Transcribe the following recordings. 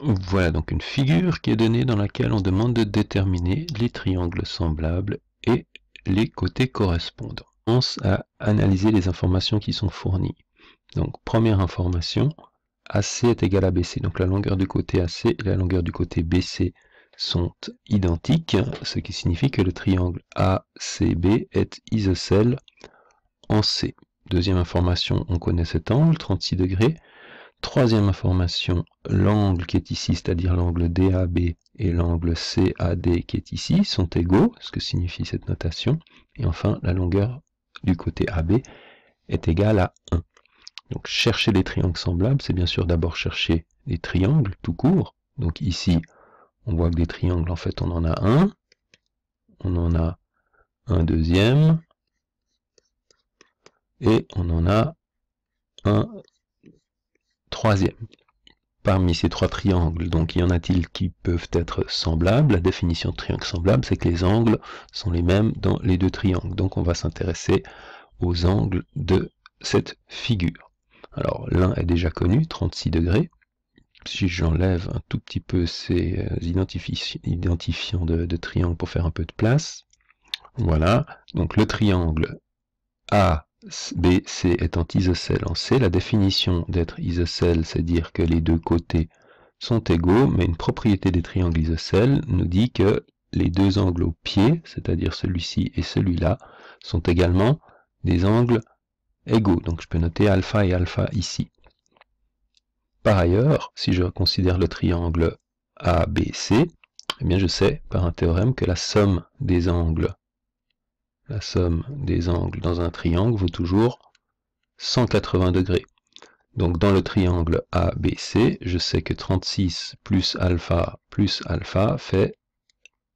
Voilà donc une figure qui est donnée dans laquelle on demande de déterminer les triangles semblables et les côtés correspondants. On a à analyser les informations qui sont fournies. Donc première information, AC est égal à BC. Donc la longueur du côté AC et la longueur du côté BC sont identiques, ce qui signifie que le triangle ACB est isocèle en C. Deuxième information, on connaît cet angle, 36 degrés. Troisième information, l'angle qui est ici, c'est-à-dire l'angle DAB et l'angle CAD qui est ici, sont égaux, ce que signifie cette notation. Et enfin, la longueur du côté AB est égale à 1. Donc chercher des triangles semblables, c'est bien sûr d'abord chercher des triangles tout court. Donc ici, on voit que des triangles, en fait, on en a un. On en a un deuxième. Et on en a un Troisième, parmi ces trois triangles, donc y en a-t-il qui peuvent être semblables La définition de triangle semblable, c'est que les angles sont les mêmes dans les deux triangles. Donc on va s'intéresser aux angles de cette figure. Alors l'un est déjà connu, 36 degrés. Si j'enlève un tout petit peu ces euh, identifiants de, de triangle pour faire un peu de place, voilà, donc le triangle A BC étant isocèle en C, la définition d'être isocèle, c'est à dire que les deux côtés sont égaux, mais une propriété des triangles isocèles nous dit que les deux angles au pied, c'est-à-dire celui-ci et celui-là, sont également des angles égaux. Donc je peux noter alpha et alpha ici. Par ailleurs, si je considère le triangle ABC, eh bien je sais par un théorème que la somme des angles la somme des angles dans un triangle vaut toujours 180 degrés. Donc dans le triangle ABC, je sais que 36 plus alpha plus alpha fait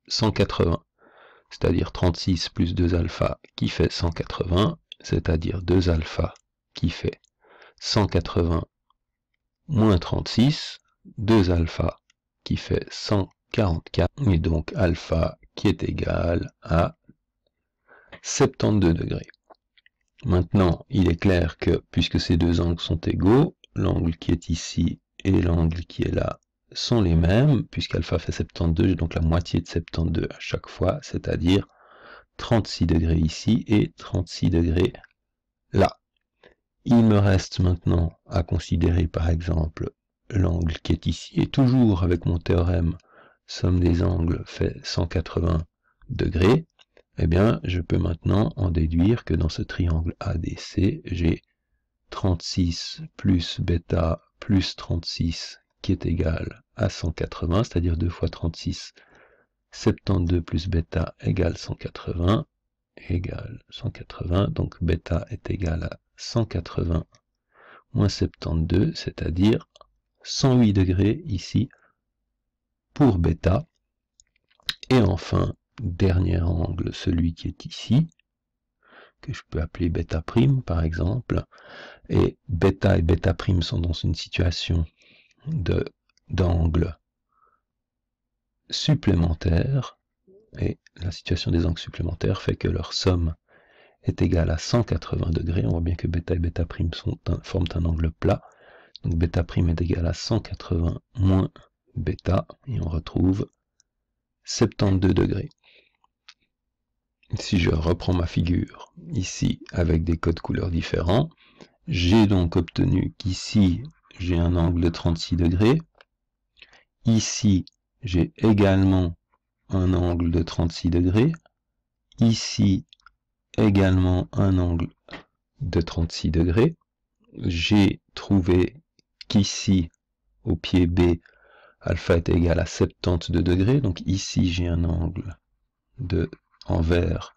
180. C'est-à-dire 36 plus 2 alpha qui fait 180, c'est-à-dire 2 alpha qui fait 180 moins 36, 2 alpha qui fait 144, et donc alpha qui est égal à 72 degrés. Maintenant, il est clair que, puisque ces deux angles sont égaux, l'angle qui est ici et l'angle qui est là sont les mêmes, puisqu'alpha fait 72, j'ai donc la moitié de 72 à chaque fois, c'est-à-dire 36 degrés ici et 36 degrés là. Il me reste maintenant à considérer par exemple l'angle qui est ici, et toujours avec mon théorème, somme des angles fait 180 degrés, eh bien, je peux maintenant en déduire que dans ce triangle ADC, j'ai 36 plus bêta plus 36 qui est égal à 180, c'est-à-dire 2 fois 36, 72 plus bêta égale 180, égale 180, donc bêta est égal à 180 moins 72, c'est-à-dire 108 degrés ici pour bêta. Et enfin, dernier angle, celui qui est ici, que je peux appeler bêta prime par exemple, et bêta et bêta prime sont dans une situation d'angle supplémentaire, et la situation des angles supplémentaires fait que leur somme est égale à 180 degrés. On voit bien que bêta et bêta prime forment un angle plat. Donc bêta prime est égal à 180 moins bêta, et on retrouve 72 degrés si je reprends ma figure ici avec des codes couleurs différents, j'ai donc obtenu qu'ici j'ai un angle de 36 degrés, ici j'ai également un angle de 36 degrés, ici également un angle de 36 degrés, j'ai trouvé qu'ici au pied B, alpha est égal à 72 degrés, donc ici j'ai un angle de en vert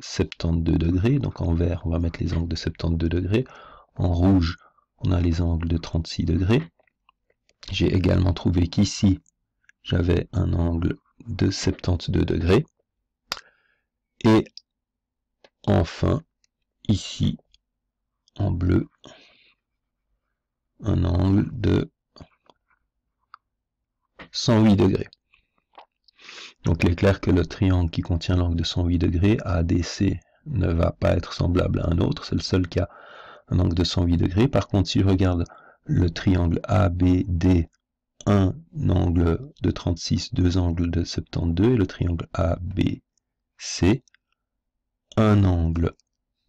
72 degrés, donc en vert on va mettre les angles de 72 degrés, en rouge on a les angles de 36 degrés. J'ai également trouvé qu'ici j'avais un angle de 72 degrés. Et enfin, ici, en bleu, un angle de 108 degrés. Donc il est clair que le triangle qui contient l'angle de 108 degrés, ADC, ne va pas être semblable à un autre, c'est le seul cas un angle de 108 Par contre, si je regarde le triangle ABD, un angle de 36, deux angles de 72, et le triangle ABC, un angle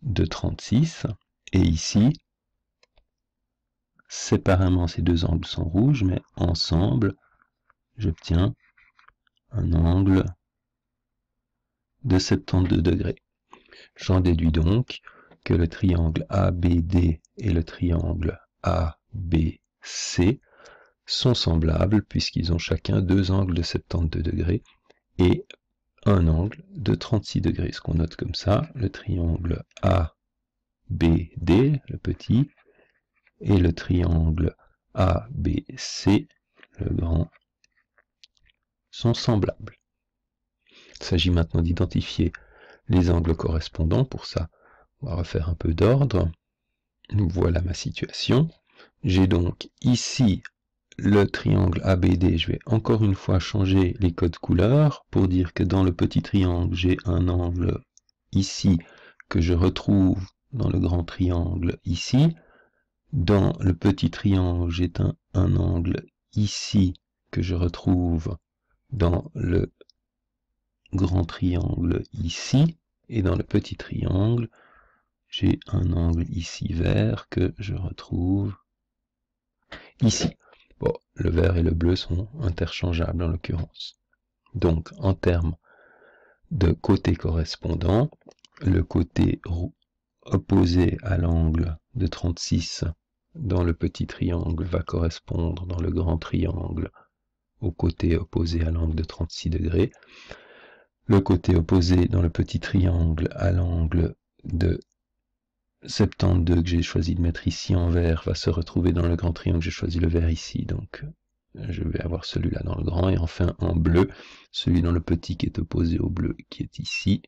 de 36, et ici, séparément ces deux angles sont rouges, mais ensemble, j'obtiens angle de 72 degrés. J'en déduis donc que le triangle ABD et le triangle ABC sont semblables puisqu'ils ont chacun deux angles de 72 degrés et un angle de 36 degrés. Ce qu'on note comme ça, le triangle ABD, le petit, et le triangle ABC, le grand sont semblables. Il s'agit maintenant d'identifier les angles correspondants. Pour ça, on va refaire un peu d'ordre. Nous voilà ma situation. J'ai donc ici le triangle ABD. Je vais encore une fois changer les codes couleurs pour dire que dans le petit triangle, j'ai un angle ici que je retrouve dans le grand triangle ici. Dans le petit triangle, j'ai un, un angle ici que je retrouve dans le grand triangle ici, et dans le petit triangle, j'ai un angle ici vert que je retrouve ici. Bon, le vert et le bleu sont interchangeables en l'occurrence. Donc, en termes de côté correspondant, le côté opposé à l'angle de 36 dans le petit triangle va correspondre dans le grand triangle côté opposé à l'angle de 36 degrés, le côté opposé dans le petit triangle à l'angle de 72 que j'ai choisi de mettre ici en vert va se retrouver dans le grand triangle, j'ai choisi le vert ici, donc je vais avoir celui-là dans le grand, et enfin en bleu, celui dans le petit qui est opposé au bleu qui est ici,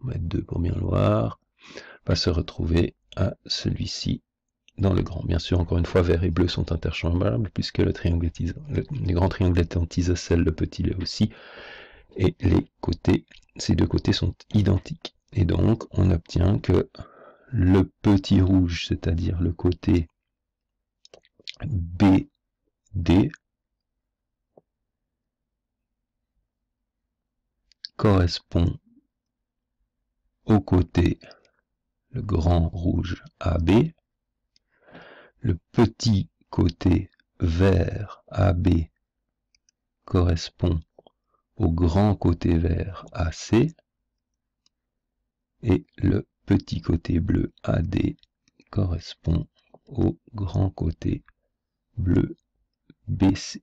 on va mettre deux pour bien va se retrouver à celui-ci dans le grand. Bien sûr, encore une fois, vert et bleu sont interchangeables puisque le triangle est grands le grand triangle est le petit l'est aussi, et les côtés, ces deux côtés sont identiques. Et donc, on obtient que le petit rouge, c'est-à-dire le côté BD, correspond au côté le grand rouge AB le petit côté vert AB correspond au grand côté vert AC et le petit côté bleu AD correspond au grand côté bleu BC.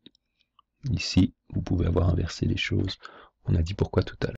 Ici, vous pouvez avoir inversé les choses. On a dit pourquoi tout à l'heure.